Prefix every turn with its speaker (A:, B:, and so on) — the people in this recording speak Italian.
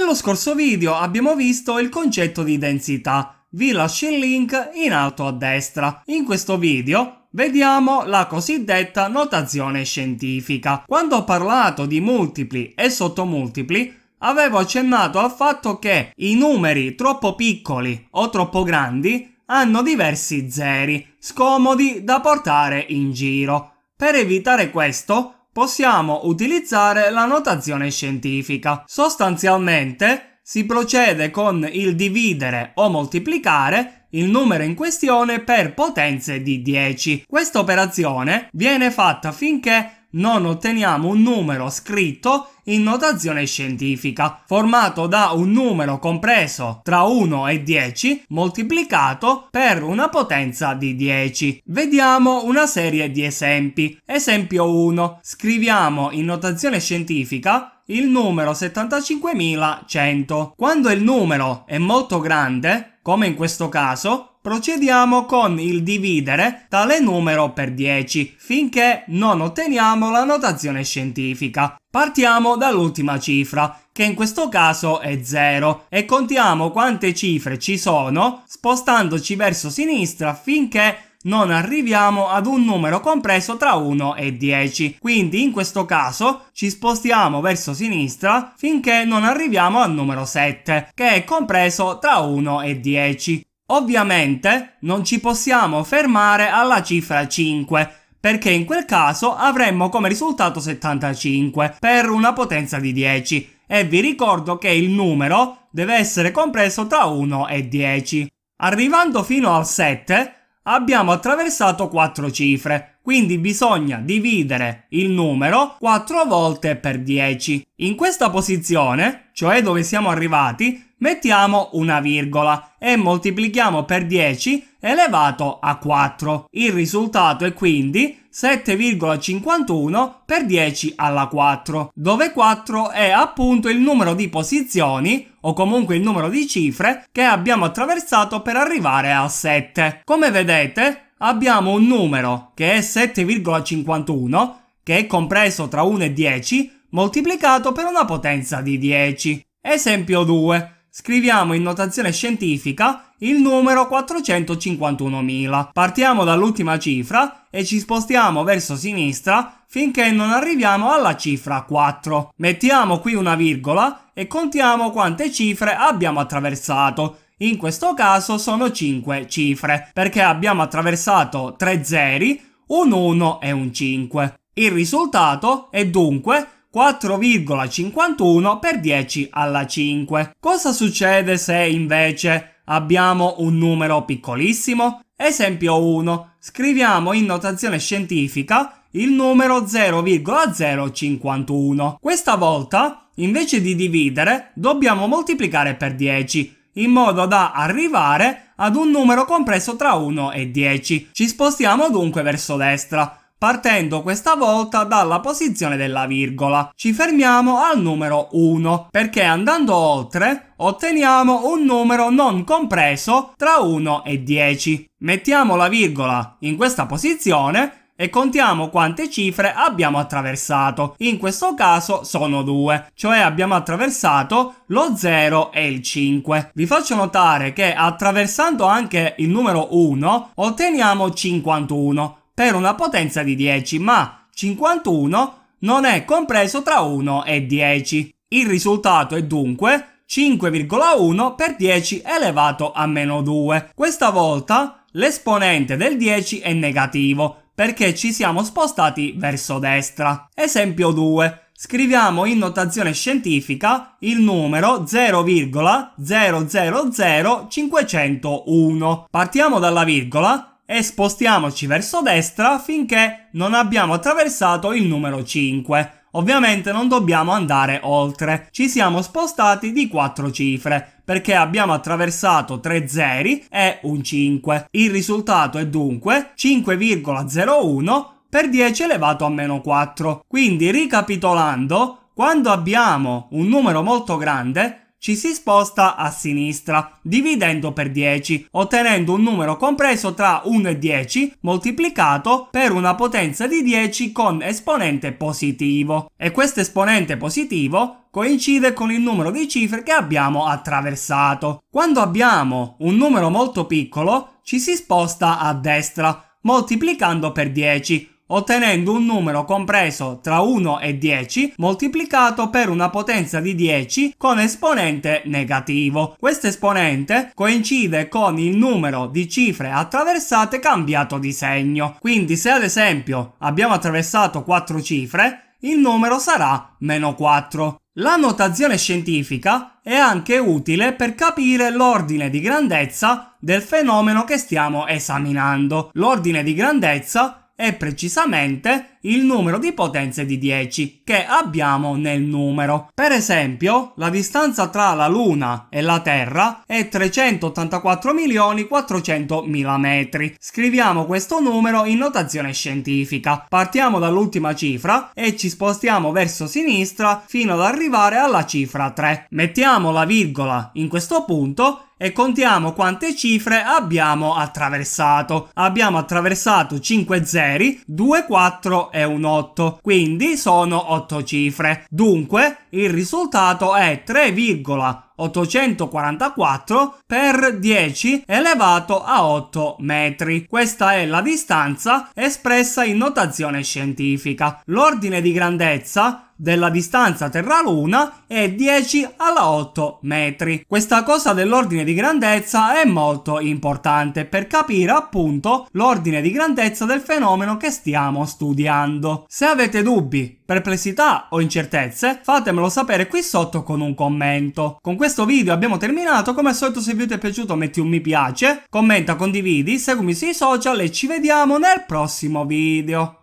A: Nello scorso video abbiamo visto il concetto di densità, vi lascio il link in alto a destra. In questo video vediamo la cosiddetta notazione scientifica. Quando ho parlato di multipli e sottomultipli, avevo accennato al fatto che i numeri troppo piccoli o troppo grandi hanno diversi zeri, scomodi da portare in giro. Per evitare questo, possiamo utilizzare la notazione scientifica. Sostanzialmente si procede con il dividere o moltiplicare il numero in questione per potenze di 10. Questa operazione viene fatta finché non otteniamo un numero scritto in notazione scientifica, formato da un numero compreso tra 1 e 10 moltiplicato per una potenza di 10. Vediamo una serie di esempi. Esempio 1. Scriviamo in notazione scientifica il numero 75100. Quando il numero è molto grande, come in questo caso, procediamo con il dividere tale numero per 10 finché non otteniamo la notazione scientifica. Partiamo dall'ultima cifra, che in questo caso è 0, e contiamo quante cifre ci sono spostandoci verso sinistra finché non arriviamo ad un numero compreso tra 1 e 10. Quindi in questo caso ci spostiamo verso sinistra finché non arriviamo al numero 7, che è compreso tra 1 e 10. Ovviamente non ci possiamo fermare alla cifra 5, perché in quel caso avremmo come risultato 75 per una potenza di 10 e vi ricordo che il numero deve essere compreso tra 1 e 10. Arrivando fino al 7 abbiamo attraversato quattro cifre, quindi bisogna dividere il numero 4 volte per 10. In questa posizione, cioè dove siamo arrivati, mettiamo una virgola e moltiplichiamo per 10 elevato a 4. Il risultato è quindi 7,51 per 10 alla 4, dove 4 è appunto il numero di posizioni o comunque il numero di cifre che abbiamo attraversato per arrivare a 7. Come vedete abbiamo un numero che è 7,51 che è compreso tra 1 e 10 moltiplicato per una potenza di 10. Esempio 2. Scriviamo in notazione scientifica il numero 451.000. Partiamo dall'ultima cifra e ci spostiamo verso sinistra finché non arriviamo alla cifra 4. Mettiamo qui una virgola e contiamo quante cifre abbiamo attraversato. In questo caso sono 5 cifre, perché abbiamo attraversato 3 zeri, un 1 e un 5. Il risultato è dunque 4,51 per 10 alla 5. Cosa succede se invece abbiamo un numero piccolissimo? Esempio 1. Scriviamo in notazione scientifica il numero 0,051. Questa volta Invece di dividere, dobbiamo moltiplicare per 10, in modo da arrivare ad un numero compreso tra 1 e 10. Ci spostiamo dunque verso destra, partendo questa volta dalla posizione della virgola. Ci fermiamo al numero 1, perché andando oltre otteniamo un numero non compreso tra 1 e 10. Mettiamo la virgola in questa posizione e contiamo quante cifre abbiamo attraversato. In questo caso sono due, cioè abbiamo attraversato lo 0 e il 5. Vi faccio notare che attraversando anche il numero 1 otteniamo 51 per una potenza di 10, ma 51 non è compreso tra 1 e 10. Il risultato è dunque 5,1 per 10 elevato a meno 2. Questa volta l'esponente del 10 è negativo, perché ci siamo spostati verso destra. Esempio 2. Scriviamo in notazione scientifica il numero 0,000501. Partiamo dalla virgola e spostiamoci verso destra finché non abbiamo attraversato il numero 5. Ovviamente non dobbiamo andare oltre, ci siamo spostati di 4 cifre perché abbiamo attraversato 3 zeri e un 5. Il risultato è dunque 5,01 per 10 elevato a meno 4. Quindi ricapitolando, quando abbiamo un numero molto grande ci si sposta a sinistra, dividendo per 10, ottenendo un numero compreso tra 1 e 10 moltiplicato per una potenza di 10 con esponente positivo. E questo esponente positivo coincide con il numero di cifre che abbiamo attraversato. Quando abbiamo un numero molto piccolo, ci si sposta a destra, moltiplicando per 10, ottenendo un numero compreso tra 1 e 10 moltiplicato per una potenza di 10 con esponente negativo. Questo esponente coincide con il numero di cifre attraversate cambiato di segno. Quindi se ad esempio abbiamo attraversato 4 cifre, il numero sarà meno 4. La notazione scientifica è anche utile per capire l'ordine di grandezza del fenomeno che stiamo esaminando. L'ordine di grandezza è precisamente il numero di potenze di 10 che abbiamo nel numero. Per esempio, la distanza tra la Luna e la Terra è 384.400.000 metri. Scriviamo questo numero in notazione scientifica. Partiamo dall'ultima cifra e ci spostiamo verso sinistra fino ad arrivare alla cifra 3. Mettiamo la virgola in questo punto e contiamo quante cifre abbiamo attraversato. Abbiamo attraversato 5 zeri, 2, 4 e un 8, quindi sono 8 cifre. Dunque il risultato è 3,8 844 per 10 elevato a 8 metri. Questa è la distanza espressa in notazione scientifica. L'ordine di grandezza della distanza Terra-Luna è 10 alla 8 metri. Questa cosa dell'ordine di grandezza è molto importante per capire appunto l'ordine di grandezza del fenomeno che stiamo studiando. Se avete dubbi perplessità o incertezze, fatemelo sapere qui sotto con un commento. Con questo video abbiamo terminato, come al solito se il video ti è piaciuto metti un mi piace, commenta, condividi, seguimi sui social e ci vediamo nel prossimo video.